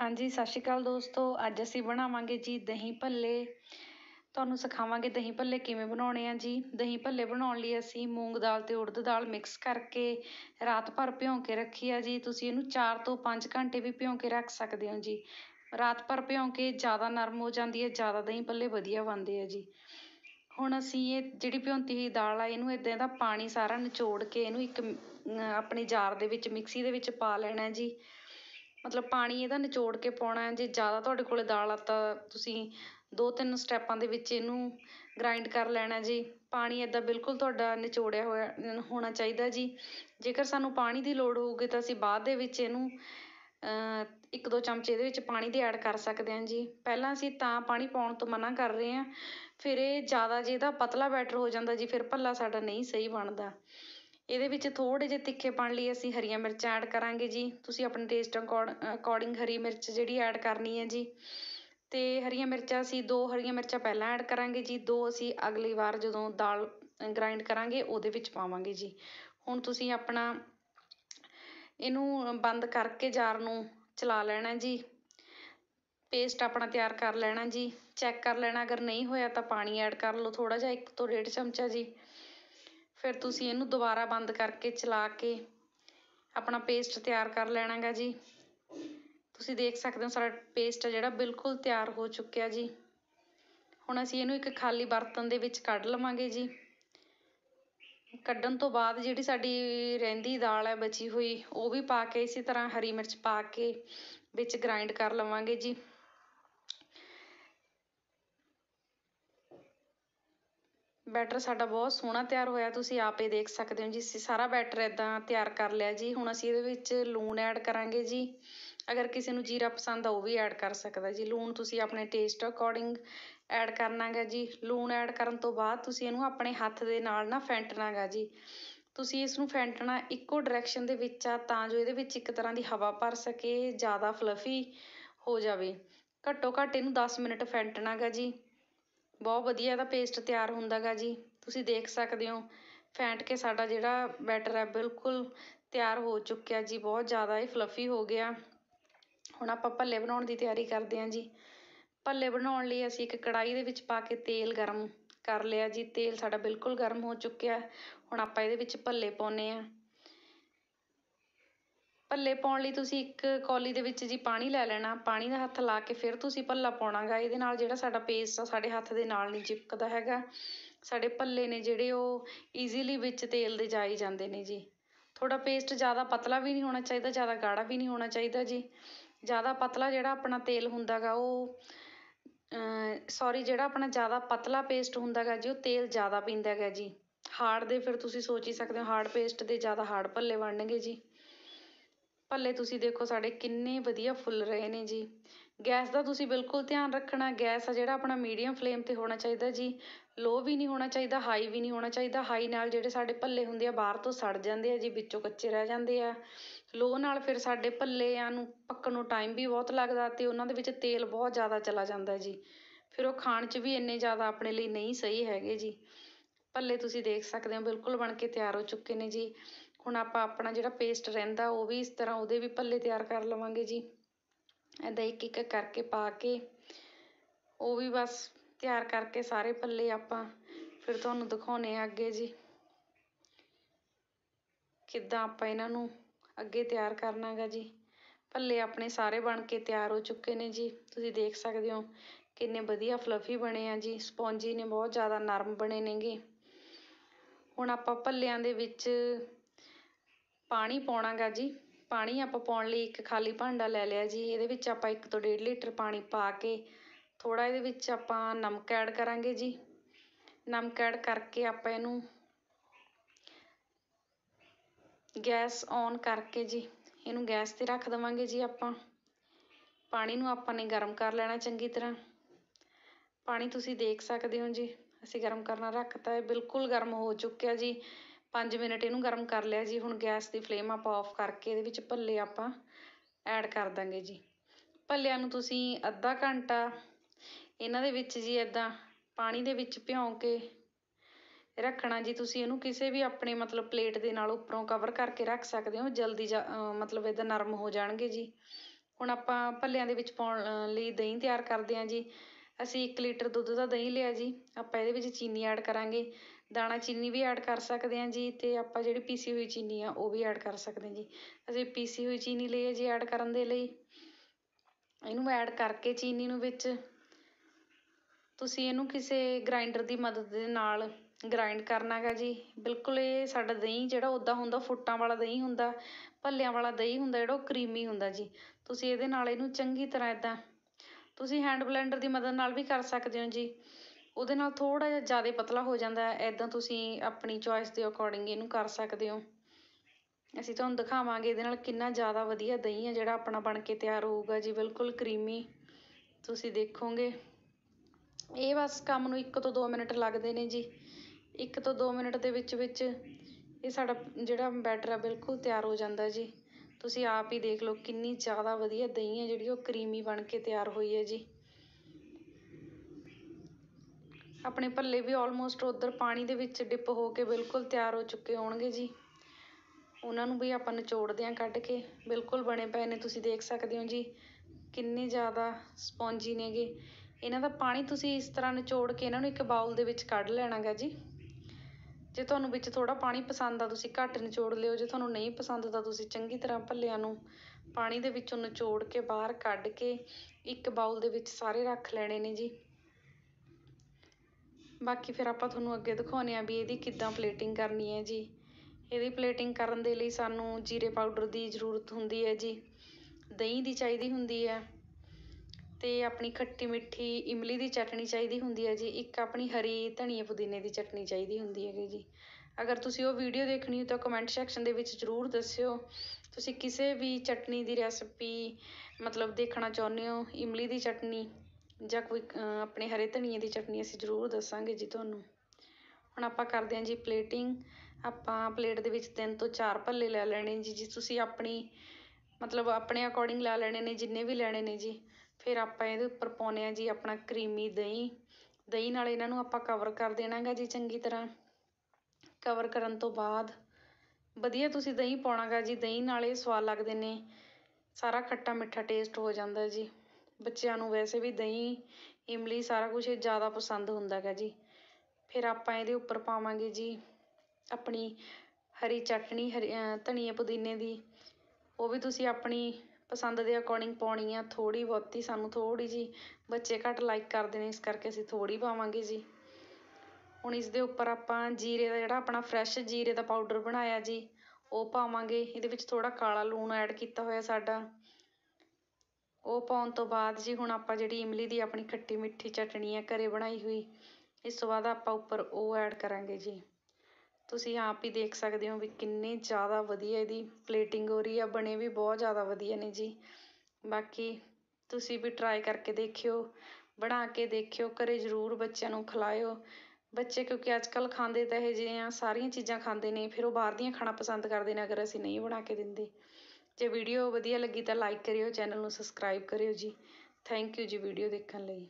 ਹਾਂਜੀ ਸਤਿ ਸ਼੍ਰੀ ਅਕਾਲ ਦੋਸਤੋ ਅੱਜ ਅਸੀਂ ਬਣਾਵਾਂਗੇ ਜੀ ਦਹੀਂ ਭੱਲੇ ਤੁਹਾਨੂੰ ਸਿਖਾਵਾਂਗੇ ਦਹੀਂ ਭੱਲੇ ਕਿਵੇਂ ਬਣਾਉਣੇ ਆ ਜੀ ਦਹੀਂ ਭੱਲੇ ਬਣਾਉਣ ਲਈ ਅਸੀਂ ਮੂੰਗ ਦਾਲ ਤੇ ਉੜਦ ਦਾਲ ਮਿਕਸ ਕਰਕੇ ਰਾਤ ਭਰ ਭਿਉਂ ਕੇ ਰੱਖੀ ਆ ਜੀ ਤੁਸੀਂ ਇਹਨੂੰ 4 ਤੋਂ 5 ਘੰਟੇ ਵੀ ਭਿਉਂ ਕੇ ਰੱਖ ਸਕਦੇ ਹੋ ਜੀ ਰਾਤ ਭਰ ਭਿਉਂ ਕੇ ਜ਼ਿਆਦਾ ਨਰਮ ਹੋ ਜਾਂਦੀ ਹੈ ਜ਼ਿਆਦਾ ਦਹੀਂ ਭੱਲੇ ਵਧੀਆ ਬਣਦੇ ਆ ਜੀ ਹੁਣ ਅਸੀਂ ਇਹ ਜਿਹੜੀ ਭਿਉਂਤੀ ਹੋਈ ਦਾਲ ਆ ਇਹਨੂੰ ਇਦਾਂ ਦਾ ਪਾਣੀ ਸਾਰਾ ਨਿਚੋੜ ਕੇ ਇਹਨੂੰ ਇੱਕ ਆਪਣੇ ਜਾਰ ਦੇ ਵਿੱਚ ਮਿਕਸੀ ਦੇ ਵਿੱਚ ਪਾ ਲੈਣਾ ਜੀ ਮਤਲਬ ਪਾਣੀ ਇਹਦਾ ਨਿਚੋੜ ਕੇ ਪਾਉਣਾ ਜੇ ਜ਼ਿਆਦਾ ਤੁਹਾਡੇ ਕੋਲ ਦਾਲ ਆ ਤਾਂ ਤੁਸੀਂ ਦੋ ਤਿੰਨ ਸਟੈਪਾਂ ਦੇ ਵਿੱਚ ਇਹਨੂੰ ਗ੍ਰਾਈਂਡ ਕਰ ਲੈਣਾ ਜੀ ਪਾਣੀ ਇੱਦਾਂ ਬਿਲਕੁਲ ਤੁਹਾਡਾ ਨਿਚੋੜਿਆ ਹੋਇਆ ਹੋਣਾ ਚਾਹੀਦਾ ਜੀ ਜੇਕਰ ਸਾਨੂੰ ਪਾਣੀ ਦੀ ਲੋੜ ਹੋਊਗੀ ਤਾਂ ਅਸੀਂ ਬਾਅਦ ਦੇ ਵਿੱਚ ਇਹਨੂੰ ਇੱਕ ਦੋ ਚਮਚੇ ਇਹਦੇ ਵਿੱਚ ਪਾਣੀ ਦੇ ਐਡ ਕਰ ਸਕਦੇ ਹਾਂ ਜੀ ਪਹਿਲਾਂ ਅਸੀਂ ਤਾਂ ਪਾਣੀ ਪਾਉਣ ਤੋਂ ਮਨਾ ਕਰ ਰਹੇ ਹਾਂ ਫਿਰ ਇਹ ਜ਼ਿਆਦਾ ਜੇ ਇਹਦਾ ਪਤਲਾ ਬੈਟਰ ਹੋ ਜਾਂਦਾ ਜੀ ਫਿਰ ਭੱਲਾ ਸਾਡਾ ਨਹੀਂ ਸਹੀ ਬਣਦਾ ਇਹਦੇ ਵਿੱਚ ਥੋੜੇ ਜਿਹੇ ਤਿੱਖੇਪਣ ਲਈ ਅਸੀਂ ਹਰੀਆਂ ਮਿਰਚਾਂ ਐਡ ਕਰਾਂਗੇ ਜੀ ਤੁਸੀਂ ਆਪਣੇ ਟੇਸਟ ਅਕੋਰਡਿੰਗ ਹਰੀ ਮਿਰਚ ਜਿਹੜੀ ਐਡ ਕਰਨੀ ਹੈ ਜੀ ਤੇ ਹਰੀਆਂ ਮਿਰਚਾਂ ਅਸੀਂ ਦੋ ਹਰੀਆਂ ਮਿਰਚਾਂ ਪਹਿਲਾਂ ਐਡ ਕਰਾਂਗੇ ਜੀ ਦੋ ਅਸੀਂ ਅਗਲੀ ਵਾਰ ਜਦੋਂ ਦਾਲ ਗ੍ਰਾਈਂਡ ਕਰਾਂਗੇ ਉਹਦੇ ਵਿੱਚ ਪਾਵਾਂਗੇ ਜੀ ਹੁਣ ਤੁਸੀਂ ਆਪਣਾ ਇਹਨੂੰ ਬੰਦ ਕਰਕੇ ਜਾਰ ਨੂੰ ਚਲਾ ਲੈਣਾ ਜੀ ਪੇਸਟ ਆਪਣਾ ਤਿਆਰ ਕਰ ਲੈਣਾ ਜੀ ਚੈੱਕ ਕਰ ਲੈਣਾ ਅਗਰ ਨਹੀਂ ਹੋਇਆ ਤਾਂ ਪਾਣੀ ਐਡ ਕਰ ਲਓ ਥੋੜਾ ਜਿਹਾ ਇੱਕ ਤੋਂ ਡੇਢ ਚਮਚਾ ਜੀ ਫਿਰ ਤੁਸੀਂ ਇਹਨੂੰ ਦੁਬਾਰਾ ਬੰਦ ਕਰਕੇ ਚਲਾ ਕੇ ਆਪਣਾ ਪੇਸਟ ਤਿਆਰ ਕਰ ਲੈਣਾ ਗਾ ਜੀ ਤੁਸੀਂ ਦੇਖ ਸਕਦੇ ਹੋ ਸਾਡਾ ਪੇਸਟ ਆ ਜਿਹੜਾ ਬਿਲਕੁਲ ਤਿਆਰ ਹੋ ਚੁੱਕਿਆ ਜੀ ਹੁਣ ਅਸੀਂ ਇਹਨੂੰ ਇੱਕ ਖਾਲੀ ਬਰਤਨ ਦੇ ਵਿੱਚ ਕੱਢ ਲਵਾਂਗੇ ਜੀ ਕੱਢਣ ਤੋਂ ਬਾਅਦ ਜਿਹੜੀ ਸਾਡੀ ਰਹਿੰਦੀ ਦਾਲ ਹੈ ਬਚੀ ਹੋਈ ਉਹ ਵੀ ਪਾ ਕੇ ਇਸੇ ਤਰ੍ਹਾਂ ਹਰੀ ਮਿਰਚ ਪਾ ਕੇ ਵਿੱਚ ਗ੍ਰਾਇੰਡ ਕਰ ਲਵਾਂਗੇ ਜੀ ਬੈਟਰ ਸਾਡਾ ਬਹੁਤ ਸੋਹਣਾ ਤਿਆਰ ਹੋਇਆ ਤੁਸੀਂ ਆਪ ਦੇਖ ਸਕਦੇ ਹੋ ਜੀ ਅਸੀਂ ਸਾਰਾ ਬੈਟਰ ਇੱਦਾਂ ਤਿਆਰ ਕਰ ਲਿਆ ਜੀ ਹੁਣ ਅਸੀਂ ਇਹਦੇ ਵਿੱਚ ਲੂਣ ਐਡ ਕਰਾਂਗੇ ਜੀ ਅਗਰ ਕਿਸੇ ਨੂੰ ਜੀਰਾ ਪਸੰਦ ਆ ਉਹ ਵੀ ਐਡ ਕਰ ਸਕਦਾ ਜੀ ਲੂਣ ਤੁਸੀਂ ਆਪਣੇ ਟੇਸਟ ਅਕੋਰਡਿੰਗ ਐਡ ਕਰਨਾ ਜੀ ਲੂਣ ਐਡ ਕਰਨ ਤੋਂ ਬਾਅਦ ਤੁਸੀਂ ਇਹਨੂੰ ਆਪਣੇ ਹੱਥ ਦੇ ਨਾਲ ਨਾ ਫੈਂਟਣਾ ਜੀ ਤੁਸੀਂ ਇਸ ਨੂੰ ਫੈਂਟਣਾ ਇੱਕੋ ਡਾਇਰੈਕਸ਼ਨ ਦੇ ਵਿੱਚ ਆ ਤਾਂ ਜੋ ਇਹਦੇ ਵਿੱਚ ਇੱਕ ਤਰ੍ਹਾਂ ਦੀ ਹਵਾ ਭਰ ਸਕੇ ਜ਼ਿਆਦਾ ਫਲਫੀ ਹੋ ਜਾਵੇ ਘੱਟੋ ਘੱਟ ਇਹਨੂੰ 10 ਮਿੰਟ ਫੈਂਟਣਾ ਜੀ ਬਹੁਤ ਵਧੀਆ ਇਹਦਾ ਪੇਸਟ ਤਿਆਰ ਹੁੰਦਾ ਗਾ ਜੀ ਤੁਸੀਂ ਦੇਖ ਸਕਦੇ ਹੋ ਫੈਂਟ ਕੇ ਸਾਡਾ ਜਿਹੜਾ ਬੈਟਰ ਹੈ ਬਿਲਕੁਲ ਤਿਆਰ ਹੋ ਚੁੱਕਿਆ ਜੀ ਬਹੁਤ ਜ਼ਿਆਦਾ ਇਹ ਫਲੱਫੀ ਹੋ ਗਿਆ ਹੁਣ ਆਪਾਂ ਭੱਲੇ ਬਣਾਉਣ ਦੀ ਤਿਆਰੀ ਕਰਦੇ ਹਾਂ ਜੀ ਭੱਲੇ ਬਣਾਉਣ ਲਈ ਅਸੀਂ ਇੱਕ ਕੜਾਹੀ ਦੇ ਵਿੱਚ ਪਾ ਕੇ ਤੇਲ ਗਰਮ ਕਰ ਲਿਆ ਜੀ ਤੇਲ ਸਾਡਾ ਬਿਲਕੁਲ ਗਰਮ ਹੋ ਚੁੱਕਿਆ ਹੁਣ ਆਪਾਂ ਇਹਦੇ ਵਿੱਚ ਭੱਲੇ ਪਾਉਣੇ ਆ ਭੱਲੇ ਪਾਉਣ ਲਈ ਤੁਸੀਂ ਇੱਕ ਕੌਲੀ ਦੇ ਵਿੱਚ ਜੀ ਪਾਣੀ ਲੈ ਲੈਣਾ ਪਾਣੀ ਦਾ ਹੱਥ ਲਾ ਕੇ ਫਿਰ ਤੁਸੀਂ ਭੱਲਾ ਪਾਉਣਾ ਗਾ ਇਹਦੇ ਨਾਲ ਜਿਹੜਾ ਸਾਡਾ ਪੇਸਟ ਆ ਸਾਡੇ ਹੱਥ ਦੇ ਨਾਲ ਨਹੀਂ ਚਿਪਕਦਾ ਹੈਗਾ ਸਾਡੇ ਭੱਲੇ ਨੇ ਜਿਹੜੇ ਉਹ ਈਜ਼ੀਲੀ ਵਿੱਚ ਤੇਲ ਦੇ ਜਾ ਹੀ ਜਾਂਦੇ ਨੇ ਜੀ ਥੋੜਾ ਪੇਸਟ ਜ਼ਿਆਦਾ ਪਤਲਾ ਵੀ ਨਹੀਂ ਹੋਣਾ ਚਾਹੀਦਾ ਜ਼ਿਆਦਾ ਗਾੜਾ ਵੀ ਨਹੀਂ ਹੋਣਾ ਚਾਹੀਦਾ ਜੀ ਜ਼ਿਆਦਾ ਪਤਲਾ ਜਿਹੜਾ ਆਪਣਾ ਤੇਲ ਹੁੰਦਾ ਗਾ ਉਹ ਸੋਰੀ ਜਿਹੜਾ ਆਪਣਾ ਜ਼ਿਆਦਾ ਪਤਲਾ ਪੇਸਟ ਹੁੰਦਾ ਗਾ ਜੀ ਉਹ ਤੇਲ ਜ਼ਿਆਦਾ ਪੀਂਦਾ ਗਾ ਜੀ ਹਾਰਡ ਦੇ ਫਿਰ ਤੁਸੀਂ ਸੋਚ ਹੀ ਸਕਦੇ ਹੋ ਹਾਰਡ ਪੇਸਟ ਦੇ ਜ਼ਿਆਦਾ ਹਾਰਡ ਭੱਲੇ ਬਣਨਗੇ ਜੀ ਭੱਲੇ ਤੁਸੀਂ ਦੇਖੋ ਸਾਡੇ ਕਿੰਨੇ ਵਧੀਆ ਫੁੱਲ ਰਹੇ ਨੇ ਜੀ ਗੈਸ ਦਾ ਤੁਸੀਂ ਬਿਲਕੁਲ ਧਿਆਨ ਰੱਖਣਾ ਗੈਸ ਆ ਜਿਹੜਾ ਆਪਣਾ ਮੀਡੀਅਮ ਫਲੇਮ 'ਤੇ ਹੋਣਾ ਚਾਹੀਦਾ ਜੀ ਲੋ ਵੀ ਨਹੀਂ ਹੋਣਾ ਚਾਹੀਦਾ ਹਾਈ ਵੀ ਨਹੀਂ ਹੋਣਾ ਚਾਹੀਦਾ ਹਾਈ ਨਾਲ ਜਿਹੜੇ ਸਾਡੇ ਭੱਲੇ ਹੁੰਦੇ ਆ ਬਾਹਰ ਤੋਂ ਸੜ ਜਾਂਦੇ ਆ ਜੀ ਵਿੱਚੋਂ ਕੱਚੇ ਰਹਿ ਜਾਂਦੇ ਆ ਲੋ ਨਾਲ ਫਿਰ ਸਾਡੇ ਭੱਲਿਆਂ ਨੂੰ ਪੱਕਣ ਨੂੰ ਟਾਈਮ ਵੀ ਬਹੁਤ ਲੱਗਦਾ ਤੇ ਉਹਨਾਂ ਦੇ ਵਿੱਚ ਤੇਲ ਬਹੁਤ ਜ਼ਿਆਦਾ ਚਲਾ ਜਾਂਦਾ ਜੀ ਫਿਰ ਉਹ ਖਾਣ 'ਚ ਵੀ ਇੰਨੇ ਜ਼ਿਆਦਾ ਆਪਣੇ ਲਈ ਨਹੀਂ ਸਹੀ ਹੈਗੇ ਜੀ ਭੱਲੇ ਤੁਸੀਂ ਦੇਖ ਸਕਦੇ ਹੋ ਬਿਲਕੁਲ ਬਣ ਕੇ ਤਿਆਰ ਹੋ ਚੁੱਕੇ ਨੇ ਜੀ ਹੁਣ ਆਪਾਂ ਆਪਣਾ ਜਿਹੜਾ ਪੇਸਟ ਰਹਿੰਦਾ ਉਹ ਵੀ ਇਸ ਤਰ੍ਹਾਂ ਉਹਦੇ ਵੀ ਭੱਲੇ ਤਿਆਰ ਕਰ ਲਵਾਂਗੇ ਜੀ ਇੱਦਾਂ ਇੱਕ ਇੱਕ ਕਰਕੇ ਪਾ ਕੇ ਉਹ ਵੀ ਬਸ ਤਿਆਰ ਕਰਕੇ ਸਾਰੇ ਭੱਲੇ ਆਪਾਂ ਫਿਰ ਤੁਹਾਨੂੰ ਦਿਖਾਉਨੇ ਆ ਅੱਗੇ ਜੀ ਕਿੱਦਾਂ ਆਪਾਂ ਇਹਨਾਂ ਨੂੰ ਅੱਗੇ ਤਿਆਰ ਕਰਨਾਗਾ ਜੀ ਭੱਲੇ ਆਪਣੇ ਸਾਰੇ ਬਣ ਕੇ ਤਿਆਰ ਹੋ ਚੁੱਕੇ ਨੇ ਜੀ ਤੁਸੀਂ ਦੇਖ ਸਕਦੇ ਹੋ ਕਿੰਨੇ ਵਧੀਆ ਫਲਫੀ ਬਣੇ ਆ ਜੀ ਸਪੌਂਜੀ ਨੇ ਬਹੁਤ ਜ਼ਿਆਦਾ ਨਰਮ ਬਣੇ ਨੇਗੇ ਹੁਣ ਆਪਾਂ ਭੱਲਿਆਂ ਦੇ ਵਿੱਚ ਪਾਣੀ ਪਾਉਣਾ ਗਾ ਜੀ ਪਾਣੀ ਆਪਾਂ ਪਾਉਣ ਲਈ ਇੱਕ ਖਾਲੀ ਭਾਂਡਾ ਲੈ ਲਿਆ ਜੀ ਇਹਦੇ ਵਿੱਚ ਆਪਾਂ ਇੱਕ ਤੋਂ ਡੇਢ ਲੀਟਰ ਪਾਣੀ ਪਾ ਕੇ ਥੋੜ੍ਹਾ ਇਹਦੇ ਵਿੱਚ ਆਪਾਂ ਨਮਕ ਐਡ ਕਰਾਂਗੇ ਜੀ ਨਮਕ ਐਡ ਕਰਕੇ ਆਪਾਂ ਇਹਨੂੰ ਗੈਸ ਔਨ ਕਰਕੇ ਜੀ ਇਹਨੂੰ ਗੈਸ 'ਤੇ ਰੱਖ ਦੇਵਾਂਗੇ ਜੀ ਆਪਾਂ ਪਾਣੀ ਨੂੰ ਆਪਾਂ ਨੇ ਗਰਮ ਕਰ ਲੈਣਾ ਚੰਗੀ ਤਰ੍ਹਾਂ ਪਾਣੀ ਤੁਸੀਂ ਦੇਖ ਸਕਦੇ ਹੋ ਜੀ ਅਸੀਂ ਗਰਮ ਕਰਨਾ ਰੱਖਤਾ ਹੈ ਬਿਲਕੁਲ ਗਰਮ ਹੋ ਚੁੱਕਿਆ ਜੀ ਪੰਜ ਮਿੰਟ ਇਹਨੂੰ ਗਰਮ ਕਰ ਲਿਆ ਜੀ ਹੁਣ ਗੈਸ ਦੀ ਫਲੇਮ ਆਪਾਂ ਆਫ ਕਰਕੇ ਇਹਦੇ ਵਿੱਚ ਭੱਲੇ ਆਪਾਂ ਐਡ ਕਰ ਦਾਂਗੇ ਜੀ ਭੱਲਿਆਂ ਨੂੰ ਤੁਸੀਂ ਅੱਧਾ ਘੰਟਾ ਇਹਨਾਂ ਦੇ ਵਿੱਚ ਜੀ ਇਦਾਂ ਪਾਣੀ ਦੇ ਵਿੱਚ ਭਿਉਂ ਕੇ ਰੱਖਣਾ ਜੀ ਤੁਸੀਂ ਇਹਨੂੰ ਕਿਸੇ ਵੀ ਆਪਣੇ ਮਤਲਬ ਪਲੇਟ ਦੇ ਨਾਲ ਉੱਪਰੋਂ ਕਵਰ ਕਰਕੇ ਰੱਖ ਸਕਦੇ ਹੋ ਜਲਦੀ ਮਤਲਬ ਇਹਦਾ ਨਰਮ ਹੋ ਜਾਣਗੇ ਜੀ ਹੁਣ ਆਪਾਂ ਭੱਲਿਆਂ ਦੇ ਵਿੱਚ ਪਾਉਣ ਲਈ ਦਹੀਂ ਤਿਆਰ ਕਰਦੇ ਹਾਂ ਜੀ ਅਸੀਂ ਇੱਕ ਲੀਟਰ ਦੁੱਧ ਦਾ ਦਹੀਂ ਲਿਆ ਜੀ ਆਪਾਂ ਇਹਦੇ ਵਿੱਚ ਚੀਨੀ ਐਡ ਕਰਾਂਗੇ ਦਾਣਾ ਚੀਨੀ ਵੀ ਐਡ ਕਰ ਸਕਦੇ ਹਾਂ ਜੀ ਅਤੇ ਆਪਾਂ ਜਿਹੜੀ ਪੀਸੀ ਹੋਈ ਚੀਨੀ ਆ ਉਹ ਵੀ ਐਡ ਕਰ ਸਕਦੇ ਜੀ ਅਸੀਂ ਪੀਸੀ ਹੋਈ ਚੀਨੀ ਲਈ ਹੈ ਜੀ ਐਡ ਕਰਨ ਦੇ ਲਈ ਇਹਨੂੰ ਐਡ ਕਰਕੇ ਚੀਨੀ ਨੂੰ ਵਿੱਚ ਤੁਸੀਂ ਇਹਨੂੰ ਕਿਸੇ ਗ੍ਰਾਈਂਡਰ ਦੀ ਮਦਦ ਦੇ ਨਾਲ ਗ੍ਰਾਈਂਡ ਕਰਨਾ ਹੈਗਾ ਜੀ ਬਿਲਕੁਲ ਇਹ ਸਾਡਾ ਦਹੀਂ ਜਿਹੜਾ ਉੱਦਾਂ ਹੁੰਦਾ ਫੁੱਟਾਂ ਵਾਲਾ ਦਹੀਂ ਹੁੰਦਾ ਭੱਲਿਆਂ ਵਾਲਾ ਦਹੀਂ ਹੁੰਦਾ ਜਿਹੜਾ ਉਹ ਕਰੀਮੀ ਹੁੰਦਾ ਜੀ ਤੁਸੀਂ ਇਹਦੇ ਨਾਲ ਇਹਨੂੰ ਚੰਗੀ ਤਰ੍ਹਾਂ ਇੱਦਾਂ ਤੁਸੀਂ ਹੈਂਡ ਬਲੈਂਡਰ ਦੀ ਮਦਦ ਨਾਲ ਵੀ ਕਰ ਸਕਦੇ ਹੋ ਜੀ ਉਹਦੇ ਨਾਲ ਥੋੜਾ ਜਿਹਾ ਜ਼ਿਆਦਾ ਪਤਲਾ ਹੋ ਜਾਂਦਾ ਇੱਦਾਂ ਤੁਸੀਂ ਆਪਣੀ ਚੋਇਸ ਦੇ ਅਕੋਰਡਿੰਗ ਇਹਨੂੰ ਕਰ ਸਕਦੇ ਹੋ ਅਸੀਂ ਤੁਹਾਨੂੰ ਦਿਖਾਵਾਂਗੇ ਇਹਦੇ ਨਾਲ ਕਿੰਨਾ ਜ਼ਿਆਦਾ ਵਧੀਆ ਦਹੀਂ ਆ ਜਿਹੜਾ ਆਪਣਾ ਬਣ ਕੇ ਤਿਆਰ ਹੋਊਗਾ ਜੀ ਬਿਲਕੁਲ ਕਰੀਮੀ ਤੁਸੀਂ ਦੇਖੋਗੇ ਇਹ ਬਸ ਕੰਮ ਨੂੰ 1 ਤੋਂ 2 ਮਿੰਟ ਲੱਗਦੇ ਨੇ ਜੀ 1 ਤੋਂ 2 ਮਿੰਟ ਦੇ ਵਿੱਚ ਵਿੱਚ ਇਹ ਸਾਡਾ ਜਿਹੜਾ ਬੈਟਰ ਆ ਬਿਲਕੁਲ ਤਿਆਰ ਹੋ ਜਾਂਦਾ ਜੀ ਤੁਸੀਂ ਆਪ ਹੀ ਦੇਖ ਲਓ ਕਿੰਨੀ ਜ਼ਿਆਦਾ ਵਧੀਆ ਦਹੀਂ ਹੈ ਜਿਹੜੀ ਉਹ ਕਰੀਮੀ ਬਣ ਕੇ ਤਿਆਰ ਹੋਈ ਹੈ ਜੀ ਆਪਣੇ ਭੱਲੇ ਵੀ ਆਲਮੋਸਟ ਉਧਰ ਪਾਣੀ ਦੇ ਵਿੱਚ ਡਿਪ ਹੋ ਕੇ ਬਿਲਕੁਲ ਤਿਆਰ ਹੋ ਚੁੱਕੇ ਹੋਣਗੇ ਜੀ ਉਹਨਾਂ ਨੂੰ ਵੀ ਆਪਾਂ ਨਿਚੋੜਦੇ ਹਾਂ ਕੱਢ ਕੇ ਬਿਲਕੁਲ ਬਣੇ ਪਏ ਨੇ ਤੁਸੀਂ ਦੇਖ ਸਕਦੇ ਹੋ ਜੀ ਕਿੰਨੇ ਜ਼ਿਆਦਾ ਸਪੌਂਜੀ ਨੇਗੇ ਇਹਨਾਂ ਦਾ ਪਾਣੀ ਤੁਸੀਂ ਇਸ ਤਰ੍ਹਾਂ ਨਿਚੋੜ ਕੇ ਇਹਨਾਂ ਨੂੰ ਇੱਕ ਬਾਉਲ ਦੇ ਵਿੱਚ ਕੱਢ ਲੈਣਾਗਾ ਜੀ ਜੇ ਤੁਹਾਨੂੰ ਵਿੱਚ ਥੋੜ੍ਹਾ ਪਾਣੀ ਪਸੰਦ ਆ ਤੁਸੀਂ ਘੱਟ ਨਿਚੋੜ ਲਿਓ ਜੇ ਤੁਹਾਨੂੰ ਨਹੀਂ ਪਸੰਦ ਤਾਂ ਤੁਸੀਂ ਚੰਗੀ ਤਰ੍ਹਾਂ ਭੱਲਿਆਂ ਨੂੰ ਪਾਣੀ ਦੇ ਵਿੱਚੋਂ ਨਿਚੋੜ ਕੇ ਬਾਹਰ ਕੱਢ ਕੇ ਇੱਕ ਬਾਊਲ ਦੇ ਵਿੱਚ ਸਾਰੇ ਰੱਖ ਲੈਣੇ ਨੇ ਜੀ ਬਾਕੀ ਫਿਰ ਆਪਾਂ ਤੁਹਾਨੂੰ ਅੱਗੇ ਦਿਖਾਉਂਦੇ ਆ ਵੀ ਇਹਦੀ ਕਿੱਦਾਂ ਪਲੇਟਿੰਗ ਕਰਨੀ ਹੈ ਜੀ ਇਹਦੀ ਪਲੇਟਿੰਗ ਕਰਨ ਦੇ ਲਈ ਸਾਨੂੰ ਜੀਰੇ ਪਾਊਡਰ ਦੀ ਜ਼ਰੂਰਤ ਹੁੰਦੀ ਹੈ ਜੀ ਦਹੀਂ ਦੀ ਚਾਹੀਦੀ ਹੁੰਦੀ ਹੈ ਅਤੇ ਆਪਣੀ ਖੱਟੀ ਮਿੱਠੀ ਇਮਲੀ ਦੀ ਚਟਣੀ ਚਾਹੀਦੀ ਹੁੰਦੀ ਹੈ ਜੀ ਇੱਕ ਆਪਣੀ ਹਰੀ ਧਨੀਏ ਪੁਦੀਨੇ ਦੀ ਚਟਣੀ ਚਾਹੀਦੀ ਹੁੰਦੀ ਹੈਗੀ ਜੀ ਅਗਰ ਤੁਸੀਂ ਉਹ ਵੀਡੀਓ ਦੇਖਣੀ ਤਾਂ ਕਮੈਂਟ ਸੈਕਸ਼ਨ ਦੇ ਵਿੱਚ ਜ਼ਰੂਰ ਦੱਸਿਓ ਤੁਸੀਂ ਕਿਸੇ ਵੀ ਚਟਣੀ ਦੀ ਰੈਸਪੀ ਮਤਲਬ ਦੇਖਣਾ ਚਾਹੁੰਦੇ ਹੋ ਇਮਲੀ ਦੀ ਚਟਣੀ ਜਾਂ ਕੋਈ ਆਪਣੇ ਹਰੇ ਧਨੀਏ ਦੀ ਚਟਣੀ ਅਸੀਂ ਜ਼ਰੂਰ ਦੱਸਾਂਗੇ ਜੀ ਤੁਹਾਨੂੰ ਹੁਣ ਆਪਾਂ ਕਰਦੇ ਹਾਂ ਜੀ ਪਲੇਟਿੰਗ ਆਪਾਂ ਪਲੇਟ ਦੇ ਵਿੱਚ ਤਿੰਨ ਤੋਂ ਚਾਰ ਭੱਲੇ ਲੈ ਲੈਣੇ ਜੀ ਜੀ ਤੁਸੀਂ ਆਪਣੀ ਮਤਲਬ ਆਪਣੇ ਅਕੋਰਡਿੰਗ ਲੈ ਲੈਣੇ ਨੇ ਜਿੰਨੇ ਵੀ ਲੈਣੇ ਨੇ ਜੀ ਫਿਰ ਆਪਾਂ ਇਹਦੇ ਉੱਪਰ ਪਾਉਨੇ ਆ ਜੀ ਆਪਣਾ ਕਰੀਮੀ ਦਹੀਂ ਦਹੀਂ ਨਾਲ ਇਹਨਾਂ ਨੂੰ ਆਪਾਂ ਕਵਰ ਕਰ ਦੇਣਾ ਗਾ ਜੀ ਚੰਗੀ ਤਰ੍ਹਾਂ ਕਵਰ ਕਰਨ ਤੋਂ ਬਾਅਦ ਵਧੀਆ ਤੁਸੀਂ ਦਹੀਂ ਪਾਉਣਾ ਗਾ ਜੀ ਦਹੀਂ ਨਾਲ ਇਹ ਸਵਾਦ ਲੱਗਦੇ ਨੇ ਸਾਰਾ ਖੱਟਾ ਮਿੱਠਾ ਟੇਸਟ ਹੋ ਜਾਂਦਾ ਜੀ ਬੱਚਿਆਂ ਨੂੰ ਵੈਸੇ ਵੀ ਦਹੀਂ ਇਮਲੀ ਸਾਰਾ ਕੁਝ ਜ਼ਿਆਦਾ ਪਸੰਦ ਹੁੰਦਾ ਜੀ ਫਿਰ ਆਪਾਂ ਇਹਦੇ ਉੱਪਰ ਪਾਵਾਂਗੇ ਜੀ ਆਪਣੀ ਹਰੀ ਚਟਣੀ ਹਰੀ ਧਨੀਏ ਪੁਦੀਨੇ ਦੀ ਉਹ ਵੀ ਤੁਸੀਂ ਆਪਣੀ ਪਸੰਦ ਦੇ ਅਕੋਰਡਿੰਗ ਪਾਉਣੀ ਆ ਥੋੜੀ ਬਹੁਤੀ ਸਾਨੂੰ ਥੋੜੀ ਜਿਹੀ ਬੱਚੇ ਘੱਟ ਲਾਈਕ ਕਰਦੇ ਨੇ ਇਸ ਕਰਕੇ ਅਸੀਂ ਥੋੜੀ ਪਾਵਾਂਗੇ ਜੀ ਹੁਣ ਇਸ ਦੇ ਉੱਪਰ ਆਪਾਂ ਜੀਰੇ ਦਾ ਜਿਹੜਾ ਆਪਣਾ ਫਰੈਸ਼ ਜੀਰੇ ਦਾ ਪਾਊਡਰ ਬਣਾਇਆ ਜੀ ਉਹ ਪਾਵਾਂਗੇ ਇਹਦੇ ਵਿੱਚ ਥੋੜਾ ਕਾਲਾ ਲੂਣ ਐਡ ਕੀਤਾ ਹੋਇਆ ਸਾਡਾ ਉਹ ਪਾਉਣ ਤੋਂ ਬਾਅਦ ਜੀ ਹੁਣ ਆਪਾਂ ਜਿਹੜੀ ਇਮਲੀ ਦੀ ਆਪਣੀ ਖੱਟੀ ਮਿੱਠੀ ਚਟਣੀ ਆ ਘਰੇ ਬਣਾਈ ਹੋਈ ਇਸ ਤੋਂ ਬਾਅਦ ਆਪਾਂ ਉੱਪਰ ਉਹ ਐਡ ਕਰਾਂਗੇ ਜੀ ਤੁਸੀਂ ਆਪ ਹੀ ਦੇਖ ਸਕਦੇ ਹੋ ਵੀ ਕਿੰਨੀ ਜ਼ਿਆਦਾ ਵਧੀਆ ਇਹਦੀ ਪਲੇਟਿੰਗ ਹੋ ਰਹੀ ਆ ਬਣੇ ਵੀ ਬਹੁਤ ਜ਼ਿਆਦਾ ਵਧੀਆ ਨੇ ਜੀ ਬਾਕੀ ਤੁਸੀਂ ਵੀ ਟਰਾਈ ਕਰਕੇ ਦੇਖਿਓ ਬਣਾ ਕੇ ਦੇਖਿਓ ਘਰ ਜ਼ਰੂਰ ਬੱਚਿਆਂ ਨੂੰ ਖਿਲਾਇਓ ਬੱਚੇ ਕਿਉਂਕਿ ਅੱਜ ਕੱਲ੍ਹ ਖਾਂਦੇ ਤਾਂ ਇਹ ਜਿਹੇ ਆ ਸਾਰੀਆਂ ਚੀਜ਼ਾਂ ਖਾਂਦੇ ਨੇ ਫਿਰ ਉਹ ਬਾਹਰ ਦੀਆਂ ਖਾਣਾ ਪਸੰਦ ਕਰਦੇ ਨੇ ਅਗਰ ਅਸੀਂ ਨਹੀਂ ਬਣਾ ਕੇ ਦਿੰਦੇ ਜੇ ਵੀਡੀਓ ਵਧੀਆ ਲੱਗੀ ਤਾਂ ਲਾਈਕ ਕਰਿਓ ਚੈਨਲ ਨੂੰ ਸਬਸਕ੍ਰਾਈਬ ਕਰਿਓ ਜੀ ਥੈਂਕ ਯੂ ਜੀ ਵੀਡੀਓ ਦੇਖਣ ਲਈ